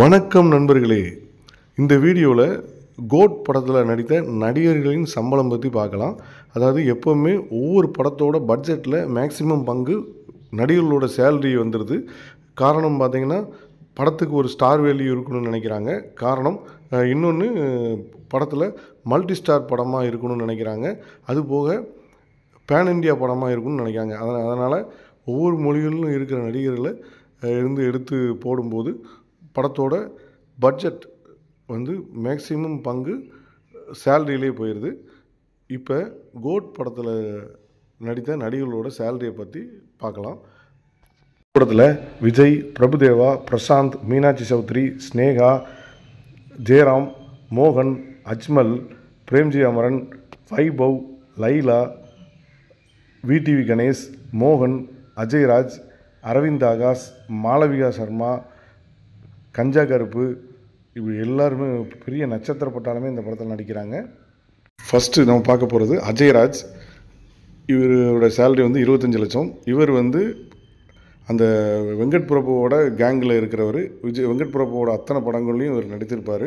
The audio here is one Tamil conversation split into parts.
வணக்கம் நண்பர்களே இந்த வீடியோவில் கோட் படத்தில் நடித்த நடிகர்களின் சம்பளம் பற்றி பார்க்கலாம் அதாவது எப்போவுமே ஒவ்வொரு படத்தோட பட்ஜெட்டில் மேக்சிமம் பங்கு நடிகர்களோட சேலரி வந்துடுது காரணம் பார்த்திங்கன்னா படத்துக்கு ஒரு ஸ்டார் வேல்யூ இருக்கணும்னு நினைக்கிறாங்க காரணம் இன்னொன்று படத்தில் மல்டி ஸ்டார் படமாக இருக்கணும்னு நினைக்கிறாங்க அதுபோக பேன் இண்டியா படமாக இருக்கணும்னு நினைக்கிறாங்க அதனால் அதனால் ஒவ்வொரு மொழிகளிலும் இருக்கிற நடிகர்களை இருந்து எடுத்து போடும்போது படத்தோட பட்ஜெட் வந்து மேக்ஸிமம் பங்கு சேல்ரியிலே போயிடுது இப்போ கோட் படத்தில் நடித்த நடிகர்களோட சேலரியை பற்றி பார்க்கலாம் படத்தில் விஜய் பிரபுதேவா பிரசாந்த் மீனாட்சி சௌத்ரி ஸ்னேகா ஜெயராம் மோகன் அஜ்மல் பிரேம்ஜி அமரன் வைபவ் லைலா விடிவி கணேஷ் மோகன் அஜய்ராஜ் அரவிந்த் ஆகாஷ் மாளவிகா சர்மா கஞ்சா கருப்பு இப்படி எல்லாருமே பெரிய நட்சத்திர பட்டாலுமே இந்த படத்தில் நடிக்கிறாங்க ஃபஸ்ட்டு நம்ம பார்க்க போகிறது அஜய்ராஜ் இவரோட சேலரி வந்து இருபத்தஞ்சி லட்சம் இவர் வந்து அந்த வெங்கட் பிரபுவோட கேங்கில் இருக்கிறவர் விஜய் வெங்கட் பிரபுவோட அத்தனை படங்கள்லையும் இவர் நடித்திருப்பார்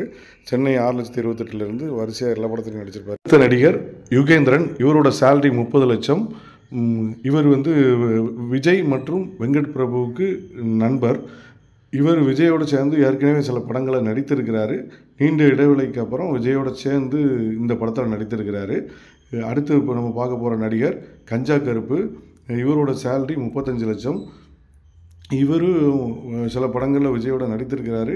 சென்னை ஆறு லட்சத்தி இருபத்தெட்டுலேருந்து வரிசையாக எல்லா படத்துலையும் நடிச்சிருப்பார் அடுத்த நடிகர் யுகேந்திரன் இவரோட சேலரி முப்பது லட்சம் இவர் வந்து விஜய் மற்றும் வெங்கட் பிரபுவுக்கு நண்பர் இவர் விஜயோடு சேர்ந்து ஏற்கனவே சில படங்களை நடித்திருக்கிறாரு நீண்ட இடைவெளிக்கு அப்புறம் விஜயோடு சேர்ந்து இந்த படத்தில் நடித்திருக்கிறாரு அடுத்து இப்போ நம்ம பார்க்க போகிற நடிகர் கஞ்சா கருப்பு இவரோட சேல்ரி முப்பத்தஞ்சு லட்சம் இவரும் சில படங்களில் விஜயோட நடித்திருக்கிறாரு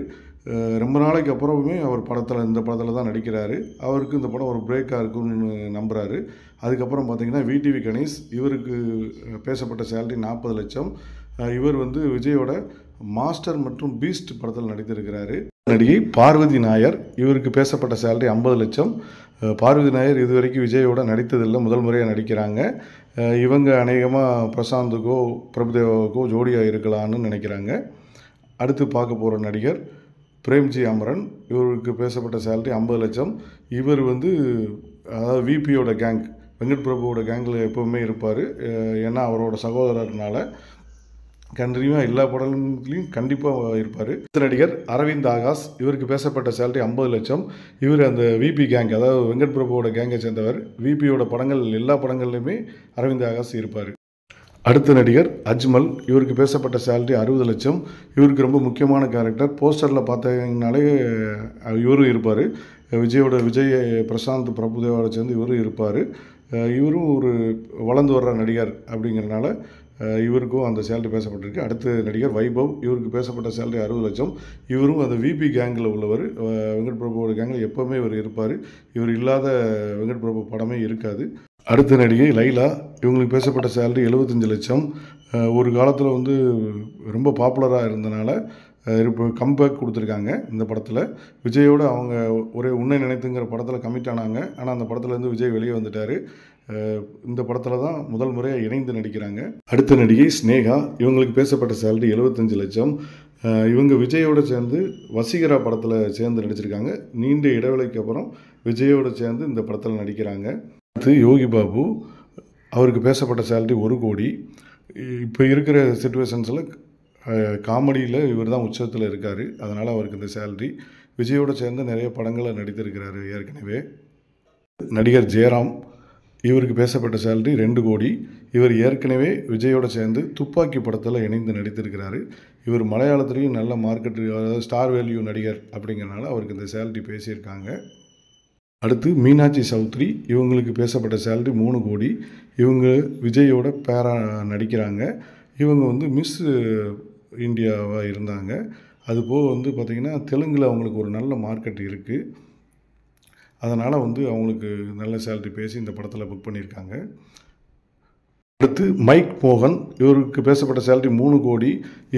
ரொம்ப நாளைக்கு அப்புறமே அவர் படத்தில் இந்த படத்தில் தான் நடிக்கிறாரு அவருக்கு இந்த படம் ஒரு பிரேக்காக இருக்கும்னு நம்புகிறாரு அதுக்கப்புறம் பார்த்திங்கன்னா விடிவி கணேஷ் இவருக்கு பேசப்பட்ட சேலரி நாற்பது லட்சம் இவர் வந்து விஜயோட மாஸ்டர் மற்றும் பீஸ்ட் படத்தில் நடித்திருக்கிறாரு நடிகை பார்வதி நாயர் இவருக்கு பேசப்பட்ட சேலரி ஐம்பது லட்சம் பார்வதி நாயர் இதுவரைக்கும் விஜயோட நடித்ததில்லை முதல் முறையாக நடிக்கிறாங்க இவங்க அநேகமாக பிரசாந்துக்கோ பிரபுதேவாவுக்கோ ஜோடியாக இருக்கலான்னு நினைக்கிறாங்க அடுத்து பார்க்க போகிற நடிகர் பிரேம்ஜி அமரன் இவருக்கு பேசப்பட்ட சேலரி ஐம்பது லட்சம் இவர் வந்து அதாவது விபியோட கேங் வெங்கட் பிரபுவோட கேங்கில் எப்போவுமே இருப்பார் ஏன்னா அவரோட சகோதரர்னால கண்டினியூவாக எல்லா படங்களையும் கண்டிப்பாக இருப்பார் நடிகர் அரவிந்த் ஆகாஷ் இவருக்கு பேசப்பட்ட சேலரி ஐம்பது லட்சம் இவர் அந்த விபி கேங் அதாவது வெங்கட் பிரபுவோட கேங்கை சேர்ந்தவர் விபியோட படங்கள் எல்லா படங்கள்லையுமே அரவிந்த் ஆகாஷ் இருப்பார் அடுத்த நடிகர் அஜ்மல் இவருக்கு பேசப்பட்ட சேலரி அறுபது லட்சம் இவருக்கு ரொம்ப முக்கியமான கேரக்டர் போஸ்டரில் பார்த்தீங்கனாலே இவரும் இருப்பார் விஜயோட விஜய் பிரசாந்த் பிரபுதேவோட சேர்ந்து இவரும் இருப்பார் இவரும் ஒரு வளர்ந்து வர்ற நடிகர் அப்படிங்கிறனால இவருக்கும் அந்த சேலரி பேசப்பட்டிருக்கு அடுத்து நடிகர் வைபவ் இவருக்கு பேசப்பட்ட சேலரி அறுபது லட்சம் இவரும் அந்த விபி கேங்கில் உள்ளவர் வெங்கட் பிரபுவோட கேங்கில் எப்போவுமே இவர் இருப்பார் இவர் இல்லாத வெங்கட் பிரபு படமே இருக்காது அடுத்த நடிகை லைலா இவங்களுக்கு பேசப்பட்ட சேலரி எழுபத்தஞ்சு லட்சம் ஒரு காலத்தில் வந்து ரொம்ப பாப்புலராக இருந்தனால இப்போ கம்பேக் கொடுத்துருக்காங்க இந்த படத்தில் விஜயோடு அவங்க ஒரே உன்னை நினைத்துங்கிற படத்தில் கமிட் ஆனாங்க ஆனால் அந்த படத்துலேருந்து விஜய் வெளியே வந்துட்டார் இந்த படத்தில் தான் முதல் முறையாக இணைந்து நடிக்கிறாங்க அடுத்த நடிகை ஸ்னேகா இவங்களுக்கு பேசப்பட்ட சேலரி எழுபத்தஞ்சு லட்சம் இவங்க விஜயோடு சேர்ந்து வசீகரா படத்தில் சேர்ந்து நடிச்சிருக்காங்க நீண்ட இடைவெளிக்கு அப்புறம் விஜயோடு சேர்ந்து இந்த படத்தில் நடிக்கிறாங்க அடுத்து யோகி பாபு அவருக்கு பேசப்பட்ட சேலரி ஒரு கோடி இப்போ இருக்கிற சுச்சுவேஷன்ஸில் காமெடியில் இவர் தான் உச்சத்தில் இருக்கார் அதனால் அவருக்கு இந்த சேலரி விஜயோடு சேர்ந்து நிறைய படங்களை நடித்திருக்கிறாரு ஏற்கனவே நடிகர் ஜெயராம் இவருக்கு பேசப்பட்ட சேலரி ரெண்டு கோடி இவர் ஏற்கனவே விஜயோடு சேர்ந்து துப்பாக்கி படத்தில் இணைந்து நடித்திருக்கிறாரு இவர் மலையாளத்துலேயும் நல்ல மார்க்கெட் அதாவது ஸ்டார் வேல்யூ நடிகர் அப்படிங்கிறனால அவருக்கு இந்த சேலரி பேசியிருக்காங்க அடுத்து மீனாட்சி சௌத்ரி இவங்களுக்கு பேசப்பட்ட சேலரி மூணு கோடி இவங்க விஜயோட பேரா நடிக்கிறாங்க இவங்க வந்து மிஸ் இந்தியாவாக இருந்தாங்க அதுபோக வந்து பார்த்திங்கன்னா தெலுங்கில் அவங்களுக்கு ஒரு நல்ல மார்க்கெட் இருக்குது அதனால் வந்து அவங்களுக்கு நல்ல சேலரி பேசி இந்த படத்தில் புக் பண்ணியிருக்காங்க அடுத்து மைக் மோகன் இவருக்கு பேசப்பட்ட சேலரி மூணு கோடி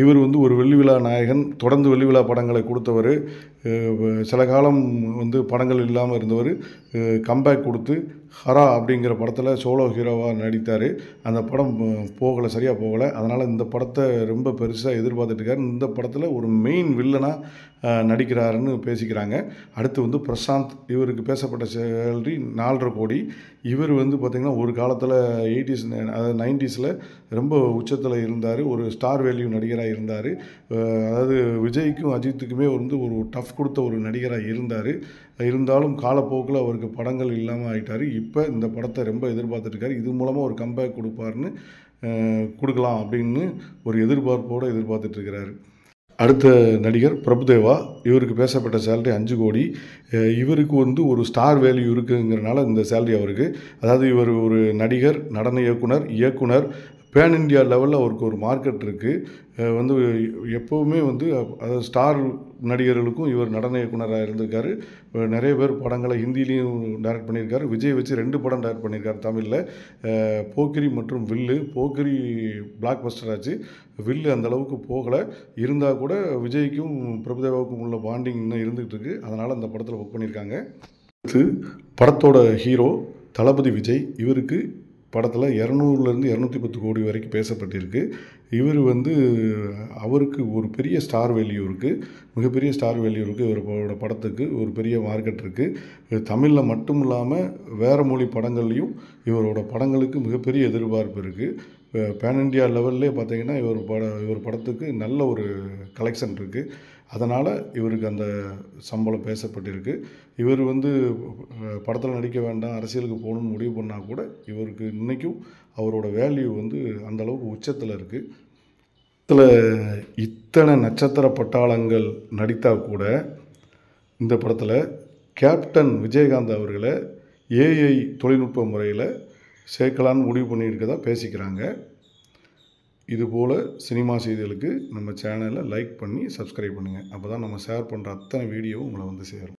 இவர் வந்து ஒரு வெள்ளி விழா நாயகன் தொடர்ந்து வெள்ளி விழா படங்களை கொடுத்தவர் சில காலம் வந்து படங்கள் இல்லாமல் இருந்தவர் கம்பேக் கொடுத்து ஹரா அப்படிங்கிற படத்தில் சோலோ ஹீரோவாக நடித்தார் அந்த படம் போகலை சரியாக போகலை அதனால் இந்த படத்தை ரொம்ப பெருசாக எதிர்பார்த்துட்ருக்காரு இந்த படத்தில் ஒரு மெயின் வில்லனாக நடிக்கிறாருன்னு பேசிக்கிறாங்க அடுத்து வந்து பிரசாந்த் இவருக்கு பேசப்பட்ட சேலரி நாலரை கோடி இவர் வந்து பார்த்திங்கன்னா ஒரு காலத்தில் எயிட்டிஸ் அதாவது நைன்டிஸில் ரொம்ப உச்சத்தில் இருந்தார் ஒரு ஸ்டார் வேல்யூ நடிகராக இருந்தார் அதாவது விஜய்க்கும் அஜித்துக்குமே வந்து ஒரு டஃப் கொடுத்த ஒரு நடிகராக இருந்தார் இருந்தாலும் காலப்போக்கில் அவருக்கு படங்கள் இல்லாமல் ஆகிட்டார் இப்போ இந்த படத்தை ரொம்ப எதிர்பார்த்துட்ருக்காரு இது மூலமாக ஒரு கம்பேக் கொடுப்பாருன்னு கொடுக்கலாம் அப்படின்னு ஒரு எதிர்பார்ப்போடு எதிர்பார்த்துட்ருக்கிறாரு அடுத்த நடிகர் பிரபுதேவா இவருக்கு பேசப்பட்ட சேலரி அஞ்சு கோடி இவருக்கு வந்து ஒரு ஸ்டார் வேல்யூ இருக்குங்கிறனால இந்த சேலரி அவருக்கு அதாவது இவர் ஒரு நடிகர் நடன இயக்குனர் இயக்குனர் பேன் இண்டியா லெவலில் அவருக்கு ஒரு மார்க்கெட் இருக்குது வந்து எப்போவுமே வந்து அதாவது ஸ்டார் நடிகர்களுக்கும் இவர் நடன இயக்குனராக இருந்திருக்காரு நிறைய பேர் படங்களை ஹிந்திலையும் டைரக்ட் பண்ணியிருக்காரு விஜய் வச்சு ரெண்டு படம் டைரக்ட் பண்ணியிருக்காரு தமிழில் போக்கிரி மற்றும் வில்லு போக்கிரி பிளாக் பஸ்டர் ஆச்சு வில்லு அந்த அளவுக்கு போகலை இருந்தால் கூட விஜய்க்கும் பிரபுதேவாவுக்கும் உள்ள பாண்டிங் இன்னும் இருந்துகிட்டு இருக்குது அதனால் அந்த படத்தில் புக் பண்ணியிருக்காங்க அடுத்து படத்தோட ஹீரோ தளபதி விஜய் இவருக்கு படத்தில் இரநூறுலேருந்து இரநூத்தி பத்து கோடி வரைக்கும் பேசப்பட்டிருக்கு இவர் வந்து அவருக்கு ஒரு பெரிய ஸ்டார் வேல்யூ இருக்குது மிகப்பெரிய ஸ்டார் வேல்யூ இருக்குது இவரோட படத்துக்கு ஒரு பெரிய மார்க்கெட் இருக்குது தமிழில் மட்டும் இல்லாமல் வேறு மொழி படங்கள்லேயும் இவரோட படங்களுக்கு மிகப்பெரிய எதிர்பார்ப்பு இருக்குது பேன் இண்டியா லெவல்லே பார்த்தீங்கன்னா இவர் பட இவர் படத்துக்கு நல்ல ஒரு கலெக்ஷன் இருக்குது அதனால் இவருக்கு அந்த சம்பளம் பேசப்பட்டிருக்கு இவர் வந்து படத்தில் நடிக்க வேண்டாம் அரசியலுக்கு போகணும்னு முடிவு பண்ணால் கூட இவருக்கு இன்றைக்கும் அவரோட வேல்யூ வந்து அந்தளவுக்கு உச்சத்தில் இருக்குது இதில் இத்தனை நட்சத்திர பட்டாளங்கள் நடித்தால் கூட இந்த படத்தில் கேப்டன் விஜயகாந்த் அவர்களை ஏஐ தொழில்நுட்ப முறையில் சேர்க்கலான்னு முடிவு பண்ணியிருக்கதாக பேசிக்கிறாங்க இதுபோல் சினிமா செய்திகளுக்கு நம்ம சேனலை லைக் பண்ணி சப்ஸ்கிரைப் பண்ணுங்கள் அப்போ தான் நம்ம ஷேர் பண்ணுற அத்தனை வீடியோவும் உங்களை வந்து சேரும்